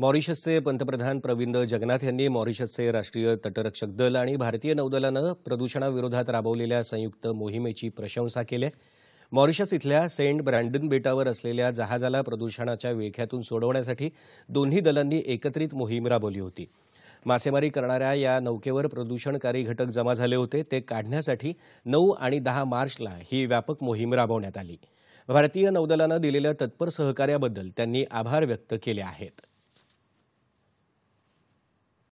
मॉरिशसचे पंतप्रधान प्रविंद जगनाथ यांनी मॉरिशसचे राष्ट्रीय तटरक्षक दल आणि भारतीय नौदलानं प्रदूषणाविरोधात राबवलेल्या संयुक्त मोहिमेची प्रशंसा केली मॉरिशस इथल्या सेंट ब्रँडन बेटावर असलेल्या जहाजाला प्रदूषणाच्या विळख्यातून सोडवण्यासाठी दोन्ही दलांनी एकत्रित मोहीम राबवली होती मासेमारी करणाऱ्या या नौकेवर प्रदूषणकारी घटक जमा झाले होते ते काढण्यासाठी नऊ आणि दहा मार्चला ही व्यापक मोहीम राबवण्यात आली भारतीय नौदलानं दिलेल्या तत्पर सहकार्याबद्दल त्यांनी आभार व्यक्त केले आहेत